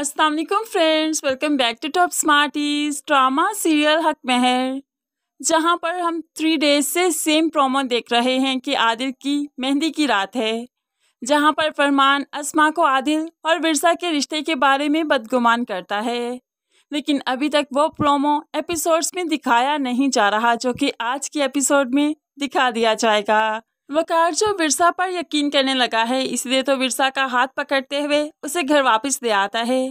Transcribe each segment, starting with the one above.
Aslam friends welcome back to top smarties drama serial Haq Mehar जहां पर हम थ्री डेज से सेम प्रोमो देख रहे हैं कि आदिल की मेहंदी की रात है जहां पर फरमान असमा को आदिल और विरसा के रिश्ते के बारे में बदगुमान करता है लेकिन अभी तक वो प्रोमो एपिसोड्स में दिखाया नहीं जा रहा जो कि आज के एपिसोड में दिखा दिया जाएगा वकार जो विरसा पर यकीन करने लगा है इसलिए तो विरसा का हाथ पकड़ते हुए उसे घर वापस ले आता है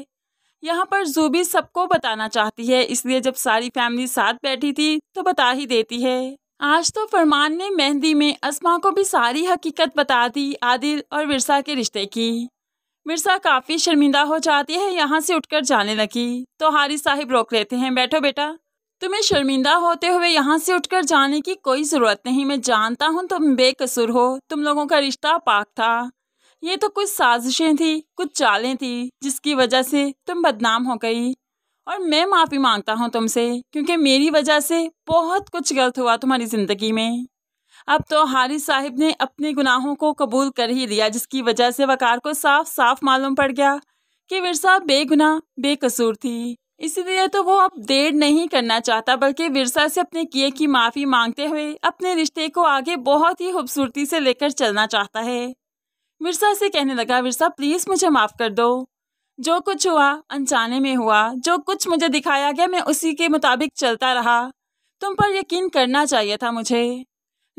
यहाँ पर जूबी सबको बताना चाहती है इसलिए जब सारी फैमिली साथ बैठी थी तो बता ही देती है आज तो फरमान ने मेहंदी में असमा को भी सारी हकीकत बता दी आदिल और विरसा के रिश्ते की मिर्सा काफ़ी शर्मिंदा हो जाती है यहाँ से उठकर जाने लगी तो हारिस साहिब रोक लेते हैं बैठो बेटा तुम्हें शर्मिंदा होते हुए यहाँ से उठकर जाने की कोई ज़रूरत नहीं मैं जानता हूँ तुम बेकसूर हो तुम लोगों का रिश्ता पाक था ये तो कुछ साजिशें थी कुछ चालें थी जिसकी वजह से तुम बदनाम हो गई और मैं माफ़ी मांगता हूँ तुमसे क्योंकि मेरी वजह से बहुत कुछ गलत हुआ तुम्हारी ज़िंदगी में अब तो हारिस साहिब ने अपने गुनाहों को कबूल कर ही लिया जिसकी वजह से वकार को साफ साफ मालूम पड़ गया कि विरसा बेगुनाह बेकसूर थी इसलिए तो वो अब देर नहीं करना चाहता बल्कि विरसा से अपने किए की माफ़ी मांगते हुए अपने रिश्ते को आगे बहुत ही खूबसूरती से लेकर चलना चाहता है विरसा से कहने लगा विरसा प्लीज़ मुझे माफ़ कर दो जो कुछ हुआ अनजाने में हुआ जो कुछ मुझे दिखाया गया मैं उसी के मुताबिक चलता रहा तुम पर यकीन करना चाहिए था मुझे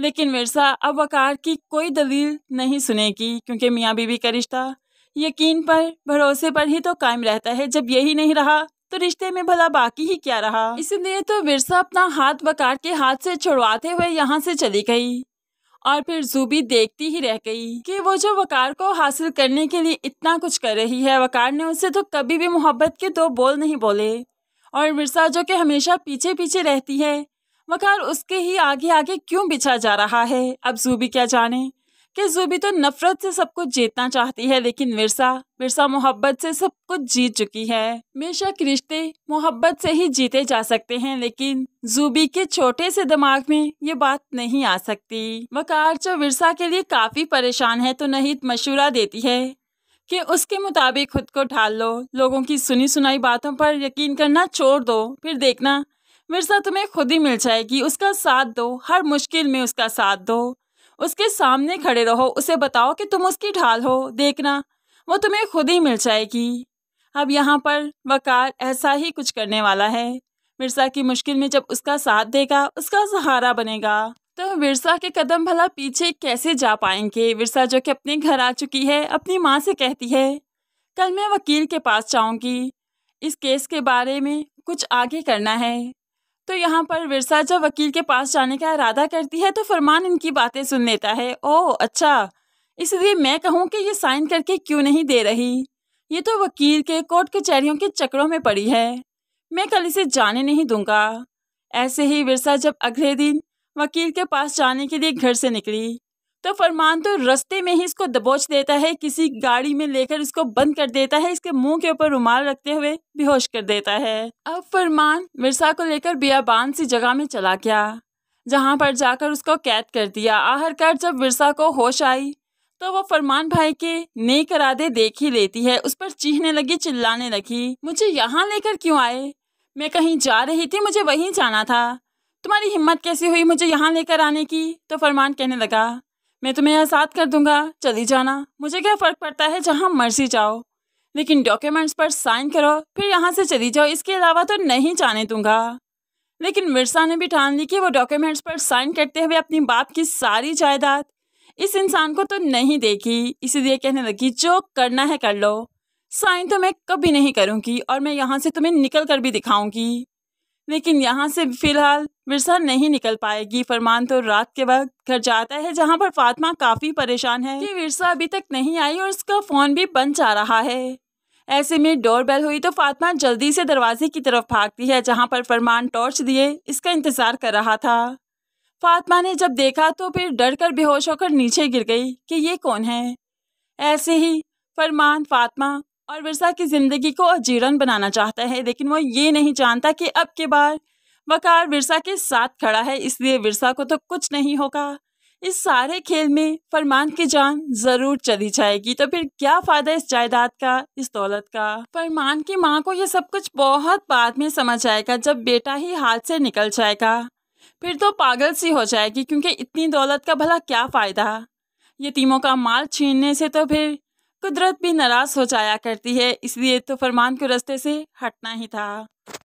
लेकिन विरसा अब वकार की कोई दलील नहीं सुनेगी क्योंकि मियाँ बीवी का रिश्ता यकीन पर भरोसे पर ही तो कायम रहता है जब यही नहीं रहा तो रिश्ते में भला बाकी ही क्या रहा इसलिए तो विरसा अपना हाथ बकार के हाथ से छुड़वाते हुए यहाँ से चली गई और फिर जूबी देखती ही रह गई कि वो जो वकार को हासिल करने के लिए इतना कुछ कर रही है वकार ने उसे तो कभी भी मोहब्बत के दो बोल नहीं बोले और मिर्सा जो कि हमेशा पीछे पीछे रहती है वकार उसके ही आगे आगे क्यों बिछा जा रहा है अब जूबी क्या जाने कि जूबी तो नफरत से सब कुछ जीतना चाहती है लेकिन मिर्सा मिर्सा मोहब्बत से सब कुछ जीत चुकी है बेशक रिश्ते मोहब्बत से ही जीते जा सकते हैं लेकिन जूबी के छोटे से दिमाग में ये बात नहीं आ सकती वकार जो विरसा के लिए काफ़ी परेशान है तो नहीं मशूरा देती है कि उसके मुताबिक खुद को ढाल लो लोगों की सुनी सुनाई बातों पर यकीन करना छोड़ दो फिर देखना मिर्सा तुम्हें खुद ही मिल जाएगी उसका साथ दो हर मुश्किल में उसका साथ दो उसके सामने खड़े रहो उसे बताओ कि तुम उसकी ढाल हो देखना वो तुम्हें खुद ही मिल जाएगी अब यहाँ पर वकार ऐसा ही कुछ करने वाला है मिर्सा की मुश्किल में जब उसका साथ देगा उसका सहारा बनेगा तो विरसा के कदम भला पीछे कैसे जा पाएंगे विरसा जो कि अपने घर आ चुकी है अपनी माँ से कहती है कल मैं वकील के पास जाऊंगी इस केस के बारे में कुछ आगे करना है तो यहाँ पर विरसा जब वकील के पास जाने का इरादा करती है तो फरमान इनकी बातें सुन लेता है ओह अच्छा इसलिए मैं कहूँ कि ये साइन करके क्यों नहीं दे रही ये तो वकील के कोर्ट कचहरियों के, के चक्रों में पड़ी है मैं कल इसे जाने नहीं दूंगा ऐसे ही विरसा जब अगले दिन वकील के पास जाने के लिए घर से निकली तो फरमान तो रस्ते में ही इसको दबोच देता है किसी गाड़ी में लेकर इसको बंद कर देता है इसके मुंह के ऊपर रुमाल रखते हुए बेहोश कर देता है अब फरमान मिर्सा को लेकर बियाबान सी जगह में चला गया जहाँ पर जाकर उसको कैद कर दिया आहरकार जब मिर्सा को होश आई तो वो फरमान भाई के नए करादे देख ही लेती है उस पर चीखने लगी चिल्लाने लगी मुझे यहाँ लेकर क्यों आए मैं कहीं जा रही थी मुझे वहीं जाना था तुम्हारी हिम्मत कैसी हुई मुझे यहाँ लेकर आने की तो फरमान कहने लगा मैं तुम्हें आज़ाद कर दूंगा चली जाना मुझे क्या फ़र्क पड़ता है जहाँ मर्जी जाओ लेकिन डॉक्यूमेंट्स पर साइन करो फिर यहाँ से चली जाओ इसके अलावा तो नहीं जाने दूंगा लेकिन मिर्सा ने भी ठान ली कि वो डॉक्यूमेंट्स पर साइन करते हुए अपनी बाप की सारी जायदाद इस इंसान को तो नहीं देगी इसीलिए कहने लगी जो करना है कर लो साइन तो मैं कभी नहीं करूँगी और मैं यहाँ से तुम्हें निकल कर भी दिखाऊँगी लेकिन यहाँ से फिलहाल विरसा नहीं निकल पाएगी फरमान तो रात के वक्त घर जाता है जहाँ पर फातिमा काफ़ी परेशान है कि विरसा अभी तक नहीं आई और उसका फ़ोन भी बंद जा रहा है ऐसे में डोरबेल हुई तो फातिमा जल्दी से दरवाजे की तरफ भागती है जहाँ पर फरमान टॉर्च दिए इसका इंतज़ार कर रहा था फातिमा ने जब देखा तो फिर डर कर बेहोश होकर नीचे गिर गई कि ये कौन है ऐसे ही फरमान फातिमा और वर्षा की ज़िंदगी को अजीर्ण बनाना चाहता है लेकिन वो ये नहीं जानता कि अब के बार वकार वर्षा के साथ खड़ा है इसलिए वर्षा को तो कुछ नहीं होगा इस सारे खेल में फरमान की जान जरूर चली जाएगी तो फिर क्या फायदा इस जायदाद का इस दौलत का फरमान की माँ को यह सब कुछ बहुत बाद में समझ आएगा जब बेटा ही हाथ से निकल जाएगा फिर तो पागल सी हो जाएगी क्योंकि इतनी दौलत का भला क्या फ़ायदा यतीमों का माल छीनने से तो फिर कुदरत भी नाराज़ हो जाया करती है इसलिए तो फरमान को रास्ते से हटना ही था